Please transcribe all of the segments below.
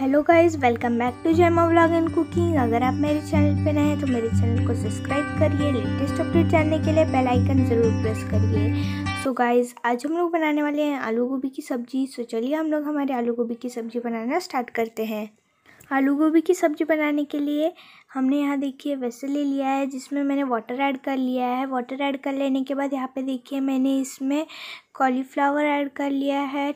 hello guys welcome back to Jayma vlog and cooking अगर आप मेरे चैनल पर नए हैं तो मेरे चैनल को सब्सक्राइब करिए लेटेस्ट अपडेट जानने के लिए बेल आइकन ज़रूर प्रेस करिए सो गाइस आज हम लोग बनाने वाले हैं आलू गोभी की सब्ज़ी सो चलिए हम लोग हमारे आलू गोभी की सब्ज़ी बनाना स्टार्ट करते हैं आलू गोभी की सब्ज़ी बनाने के लिए हमने यहाँ देखिए वैसे ले लिया है जिसमें मैंने वाटर ऐड कर लिया है वाटर ऐड कर लेने के बाद यहाँ पे देखिए मैंने इसमें कॉलीफ्लावर ऐड कर लिया है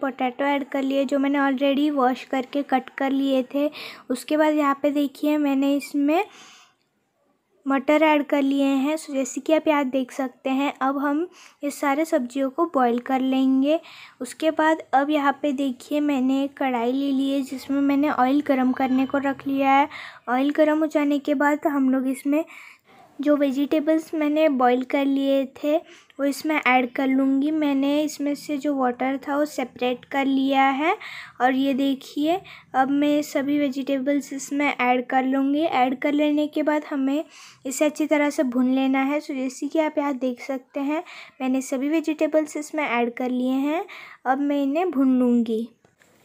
पोटैटो ऐड कर लिए जो मैंने ऑलरेडी वॉश करके कट कर लिए थे उसके बाद यहाँ पे देखिए मैंने इसमें मटर ऐड कर लिए हैं सो जैसे कि आप यहाँ देख सकते हैं अब हम इस सारे सब्जियों को बॉईल कर लेंगे उसके बाद अब यहाँ पे देखिए मैंने एक कढ़ाई ले ली है जिसमें मैंने ऑयल गरम करने को रख लिया है ऑयल गरम हो जाने के बाद हम लोग इसमें जो वेजिटेबल्स मैंने बॉईल कर लिए थे वो इसमें ऐड कर लूँगी मैंने इसमें से जो वाटर था वो सेपरेट कर लिया है और ये देखिए अब मैं सभी वेजिटेबल्स इसमें ऐड कर लूँगी ऐड कर लेने के बाद हमें इसे अच्छी तरह से भून लेना है सो जैसे कि आप यहाँ देख सकते हैं मैंने सभी वेजिटेबल्स इसमें ऐड कर लिए हैं अब मैं इन्हें भून लूँगी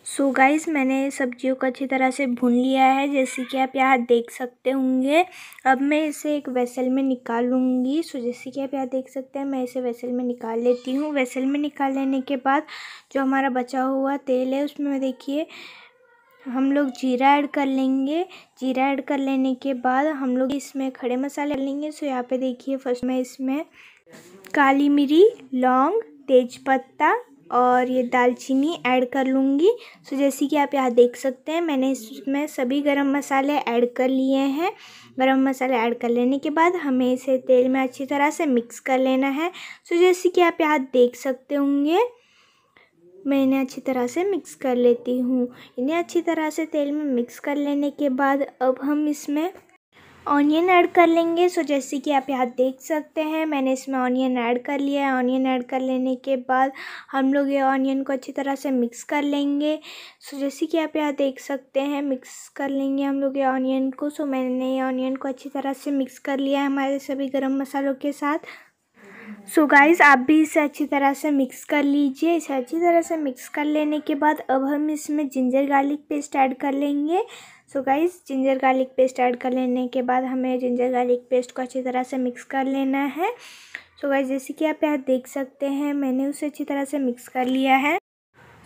सो so गाइस मैंने सब्जियों को अच्छी तरह से भून लिया है जैसे कि आप यहाँ देख सकते होंगे अब मैं इसे एक वेसल में निकालूंगी सो so जैसे कि आप यहाँ देख सकते हैं मैं इसे वेसल में निकाल लेती हूँ वेसल में निकाल लेने के बाद जो हमारा बचा हुआ तेल है उसमें देखिए हम लोग जीरा ऐड कर लेंगे जीरा ऐड कर लेने के बाद हम लोग इसमें खड़े मसाले लेंगे सो यहाँ पे देखिए फर्स्ट मैं इसमें काली मिरी लौंग तेज पत्ता और ये दालचीनी ऐड कर लूँगी सो जैसे कि आप यहाँ देख सकते हैं मैंने इसमें सभी गरम मसाले ऐड कर लिए हैं गरम मसाले ऐड कर लेने के बाद हमें इसे तेल में अच्छी तरह से मिक्स कर लेना है सो जैसे कि आप यहाँ देख सकते होंगे मैं इन्हें अच्छी तरह से मिक्स कर लेती हूँ इन्हें अच्छी तरह से तेल में मिक्स कर लेने के बाद अब हम इसमें ऑनियन ऐड कर लेंगे सो जैसे कि आप यहाँ देख सकते हैं मैंने इसमें ऑनियन ऐड कर लिया है ऑनियन ऐड कर लेने के बाद हम लोग ये ऑनियन को अच्छी तरह से मिक्स कर लेंगे सो जैसे कि आप यहाँ देख सकते हैं मिक्स कर लेंगे हम लोग ये ऑनियन को सो मैंने ये ऑनियन को अच्छी तरह से मिक्स कर लिया है हमारे सभी गर्म मसालों के साथ सो so गाइस आप भी इसे अच्छी तरह से मिक्स कर लीजिए इसे अच्छी तरह से मिक्स कर लेने के बाद अब हम इसमें जिंजर गार्लिक पेस्ट ऐड कर लेंगे so so guys ginger garlic paste add कर लेने के बाद हमें जिंजर गार्लिक पेस्ट को अच्छी तरह से मिक्स कर लेना है सो गाइस जैसे कि आप यहाँ देख सकते हैं मैंने उसे अच्छी तरह से मिक्स कर लिया है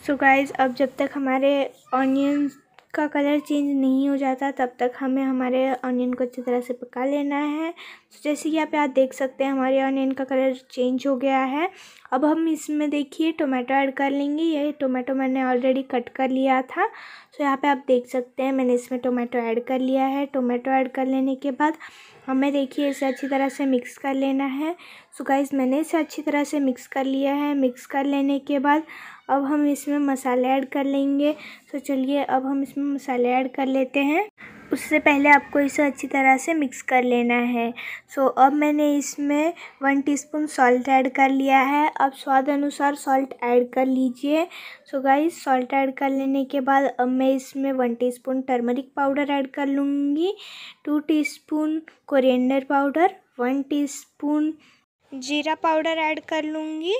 सो so गाइस अब जब तक हमारे ऑनियंस का कलर चेंज नहीं हो जाता तब तक हमें हमारे ऑनियन को अच्छी तरह से पका लेना है तो जैसे कि आप यहाँ देख सकते हैं हमारे ऑनियन का कलर चेंज हो गया है अब हम इसमें देखिए टोमेटो ऐड कर लेंगे ये टोमेटो मैंने ऑलरेडी कट कर लिया था तो यहाँ पे आप देख सकते हैं मैंने इसमें टोमेटो ऐड कर लिया है टोमेटो ऐड कर लेने के बाद हमें देखिए इसे अच्छी तरह से मिक्स कर लेना है सो गाइज मैंने इसे अच्छी तरह से मिक्स कर लिया है मिक्स कर लेने के बाद अब हम इसमें मसाले ऐड कर लेंगे तो चलिए अब हम इसमें मसाले ऐड कर लेते हैं उससे पहले आपको इसे अच्छी तरह से मिक्स कर लेना है सो तो so, अब मैंने इसमें वन टीस्पून सॉल्ट ऐड कर लिया है अब स्वाद अनुसार सॉल्ट ऐड कर लीजिए सो तो गाइस सॉल्ट ऐड कर लेने के बाद अब मैं इसमें one teaspoon turmeric powder add कर लूँगी two teaspoon spoon powder one teaspoon जीरा पाउडर ऐड कर लूँगी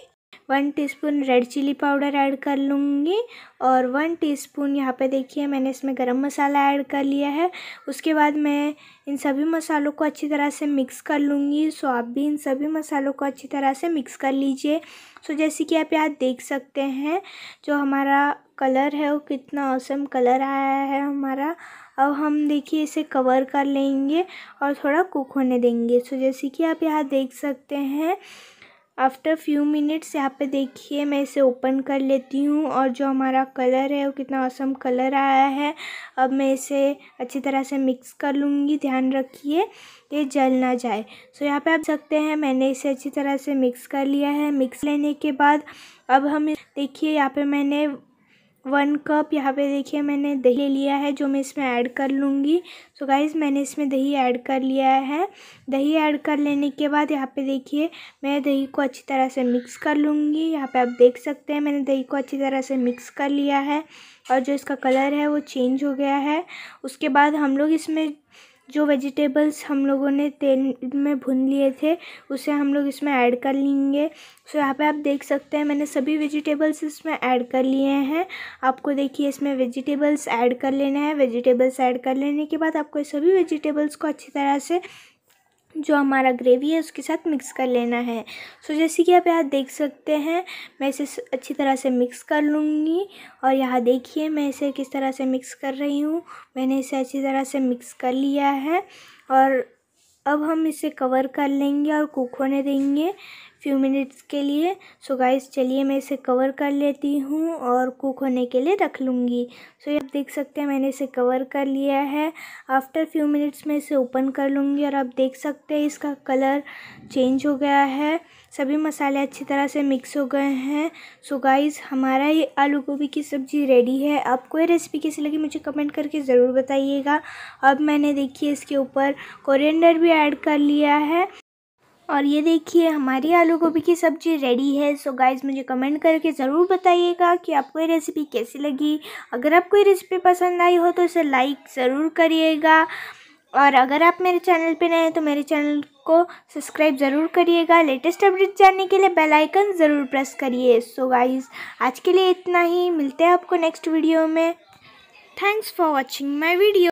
one teaspoon red chilli powder add कर लूँगी और वन टीस्पून यहाँ पर देखिए मैंने इसमें गरम मसाला ऐड कर लिया है उसके बाद मैं इन सभी मसालों को अच्छी तरह से मिक्स कर लूँगी सो आप भी इन सभी मसालों को अच्छी तरह से मिक्स कर लीजिए सो जैसे कि आप यहाँ देख सकते हैं जो हमारा कलर है वो कितना औसम कलर आया है हमारा अब हम देखिए इसे कवर कर लेंगे और थोड़ा कुक होने देंगे सो जैसे कि आप यहाँ देख सकते हैं आफ्टर फ्यू मिनट्स यहाँ पे देखिए मैं इसे ओपन कर लेती हूँ और जो हमारा कलर है वो कितना औसम कलर आया है अब मैं इसे अच्छी तरह से मिक्स कर लूँगी ध्यान रखिए ये जल ना जाए सो so, यहाँ पे आप सकते हैं मैंने इसे अच्छी तरह से मिक्स कर लिया है मिक्स लेने के बाद अब हम देखिए यहाँ पे मैंने वन कप यहाँ पे देखिए मैंने दही लिया है जो मैं इसमें ऐड कर लूँगी सो so गाइज मैंने इसमें दही ऐड कर लिया है दही ऐड कर लेने के बाद यहाँ पे देखिए मैं दही को अच्छी तरह से मिक्स कर लूँगी यहाँ पे आप देख सकते हैं मैंने दही को अच्छी तरह से मिक्स कर लिया है और जो इसका कलर है वो चेंज हो गया है उसके बाद हम लोग इसमें जो वेजिटेबल्स हम लोगों ने तेल में भून लिए थे उसे हम लोग इसमें ऐड कर लेंगे सो यहाँ पे आप देख सकते हैं मैंने सभी वेजिटेबल्स इसमें ऐड कर लिए हैं आपको देखिए इसमें वेजिटेबल्स ऐड कर लेने हैं वेजिटेबल्स ऐड कर लेने के बाद आपको सभी वेजिटेबल्स को अच्छी तरह से जो हमारा ग्रेवी है उसके साथ मिक्स कर लेना है सो so, जैसे कि आप यहाँ देख सकते हैं मैं इसे अच्छी तरह से मिक्स कर लूँगी और यहाँ देखिए मैं इसे किस तरह से मिक्स कर रही हूँ मैंने इसे अच्छी तरह से मिक्स कर लिया है और अब हम इसे कवर कर लेंगे और कुक होने देंगे फ्यू मिनट्स के लिए सो गाइस चलिए मैं इसे कवर कर लेती हूँ और कुक होने के लिए रख लूँगी सो so, आप देख सकते हैं मैंने इसे कवर कर लिया है आफ्टर फ्यू मिनट्स मैं इसे ओपन कर लूँगी और आप देख सकते हैं इसका कलर चेंज हो गया है सभी मसाले अच्छी तरह से मिक्स हो गए हैं सो गाइस हमारा ये आलू गोभी की सब्ज़ी रेडी है आपको ये रेसिपी कैसी लगी मुझे कमेंट करके ज़रूर बताइएगा अब मैंने देखिए इसके ऊपर कोरिएंडर भी ऐड कर लिया है और ये देखिए हमारी आलू गोभी की सब्ज़ी रेडी है सो गाइस गाइज मुझे कमेंट करके ज़रूर बताइएगा कि आपको ये रेसिपी कैसी लगी अगर आपको ये रेसिपी पसंद आई हो तो इसे लाइक ज़रूर करिएगा और अगर आप मेरे चैनल पे नए हैं तो मेरे चैनल को सब्सक्राइब ज़रूर करिएगा लेटेस्ट अपडेट जानने के लिए बेल आइकन ज़रूर प्रेस करिए सो गाइज आज के लिए इतना ही मिलते हैं आपको नेक्स्ट वीडियो में thanks for watching my video